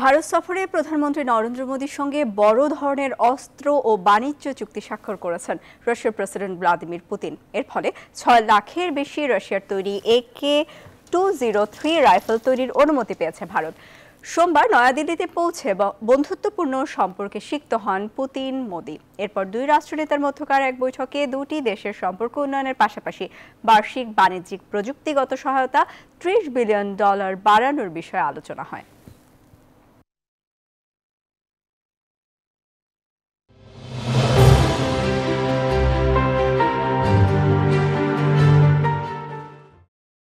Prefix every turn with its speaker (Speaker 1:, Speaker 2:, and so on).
Speaker 1: ভারত সফরে প্রধানমন্ত্রী নরেন্দ্র মোদীর সঙ্গে বড় ধরনের অস্ত্র ও বাণিজ্য চুক্তি স্বাক্ষর করেছেন রাশিয়ার প্রেসিডেন্ট ভ্লাদিমির পুতিন এর ফলে ছয় লাখের বেশি রাশিয়ার তৈরি K two zero three rifle তৈরির অনুমতি পেয়েছে ভারত সোমবার নয়াদিল্লিতে পৌঁছে বন্ধুত্বপূর্ণ সম্পর্কে সিক্ত হন পুতিন মোদি এরপর দুই রাষ্ট্রনেতার মধ্যকার এক বৈঠকে দুটি দেশের সম্পর্ক উন্নয়নের পাশাপাশি বার্ষিক বাণিজ্যিক প্রযুক্তিগত সহায়তা ত্রিশ বিলিয়ন ডলার বাড়ানোর বিষয়ে আলোচনা হয়